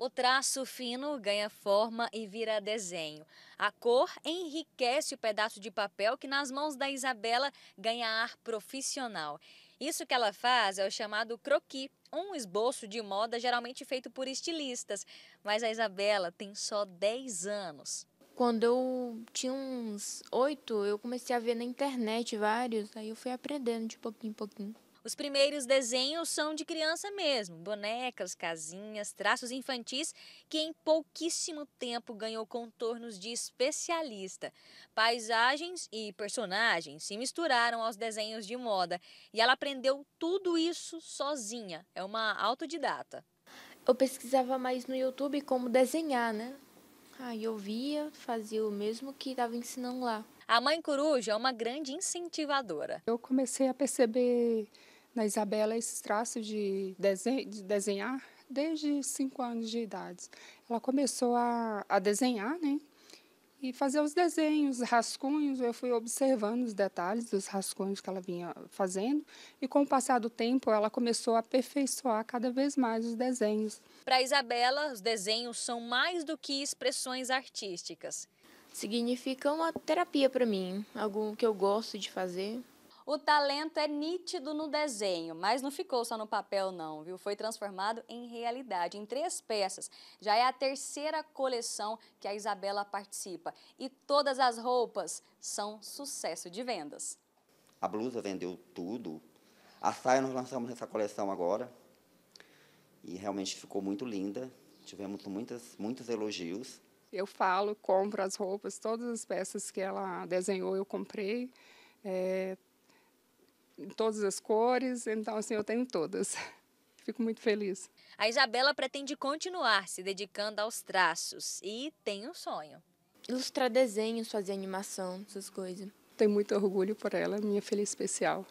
O traço fino ganha forma e vira desenho. A cor enriquece o pedaço de papel que nas mãos da Isabela ganha ar profissional. Isso que ela faz é o chamado croquis, um esboço de moda geralmente feito por estilistas, mas a Isabela tem só 10 anos. Quando eu tinha uns 8, eu comecei a ver na internet vários, aí eu fui aprendendo de pouquinho em pouquinho. Os primeiros desenhos são de criança mesmo, bonecas, casinhas, traços infantis, que em pouquíssimo tempo ganhou contornos de especialista. Paisagens e personagens se misturaram aos desenhos de moda e ela aprendeu tudo isso sozinha. É uma autodidata. Eu pesquisava mais no YouTube como desenhar, né? Aí eu via, fazia o mesmo que estava ensinando lá. A mãe coruja é uma grande incentivadora. Eu comecei a perceber na Isabela esses traços de, de desenhar desde cinco anos de idade. Ela começou a, a desenhar, né? E fazer os desenhos, rascunhos, eu fui observando os detalhes dos rascunhos que ela vinha fazendo, e com o passar do tempo ela começou a aperfeiçoar cada vez mais os desenhos. Para Isabela, os desenhos são mais do que expressões artísticas. Significa uma terapia para mim, algo que eu gosto de fazer, o talento é nítido no desenho, mas não ficou só no papel não, viu? Foi transformado em realidade, em três peças. Já é a terceira coleção que a Isabela participa e todas as roupas são sucesso de vendas. A blusa vendeu tudo. A saia nós lançamos essa coleção agora e realmente ficou muito linda. Tivemos muitas, muitos elogios. Eu falo, compro as roupas, todas as peças que ela desenhou eu comprei. É, em todas as cores, então assim eu tenho todas. Fico muito feliz. A Isabela pretende continuar se dedicando aos traços e tem um sonho. Ilustrar desenhos, fazer animação, essas coisas. Tenho muito orgulho por ela, minha filha especial.